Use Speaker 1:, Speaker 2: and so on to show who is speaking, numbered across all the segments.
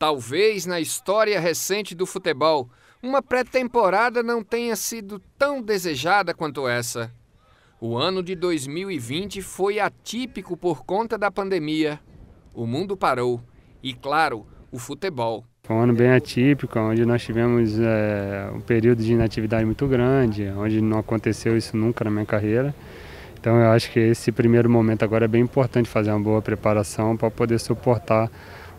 Speaker 1: Talvez na história recente do futebol, uma pré-temporada não tenha sido tão desejada quanto essa. O ano de 2020 foi atípico por conta da pandemia. O mundo parou e, claro, o futebol.
Speaker 2: Foi um ano bem atípico, onde nós tivemos é, um período de inatividade muito grande, onde não aconteceu isso nunca na minha carreira. Então eu acho que esse primeiro momento agora é bem importante fazer uma boa preparação para poder suportar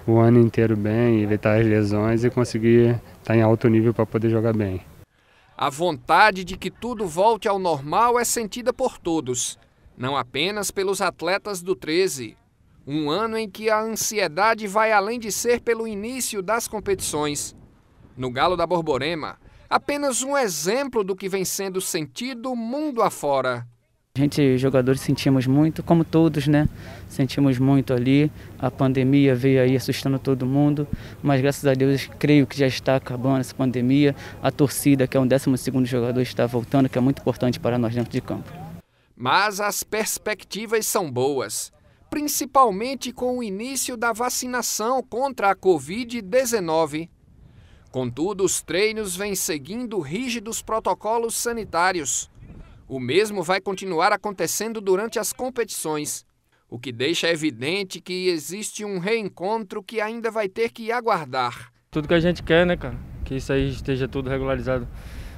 Speaker 2: o ano inteiro bem, evitar as lesões e conseguir estar tá em alto nível para poder jogar bem.
Speaker 1: A vontade de que tudo volte ao normal é sentida por todos, não apenas pelos atletas do 13. Um ano em que a ansiedade vai além de ser pelo início das competições. No Galo da Borborema, apenas um exemplo do que vem sendo sentido mundo afora.
Speaker 3: A gente, jogadores, sentimos muito, como todos, né? Sentimos muito ali. A pandemia veio aí assustando todo mundo, mas graças a Deus creio que já está acabando essa pandemia. A torcida, que é um 12 jogador, está voltando, que é muito importante para nós dentro de campo.
Speaker 1: Mas as perspectivas são boas, principalmente com o início da vacinação contra a Covid-19. Contudo, os treinos vêm seguindo rígidos protocolos sanitários o mesmo vai continuar acontecendo durante as competições, o que deixa evidente que existe um reencontro que ainda vai ter que aguardar.
Speaker 4: Tudo que a gente quer, né, cara? Que isso aí esteja tudo regularizado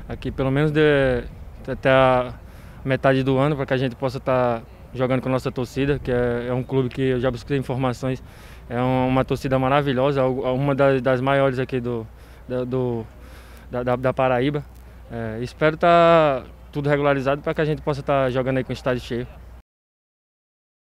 Speaker 4: aqui, pelo menos de, até a metade do ano, para que a gente possa estar tá jogando com a nossa torcida, que é, é, um clube que eu já busquei informações, é uma torcida maravilhosa, é é uma das, das maiores aqui do, do da, da, da Paraíba. É, espero estar. Tá tudo regularizado para que a gente possa estar tá jogando aí com o estádio cheio.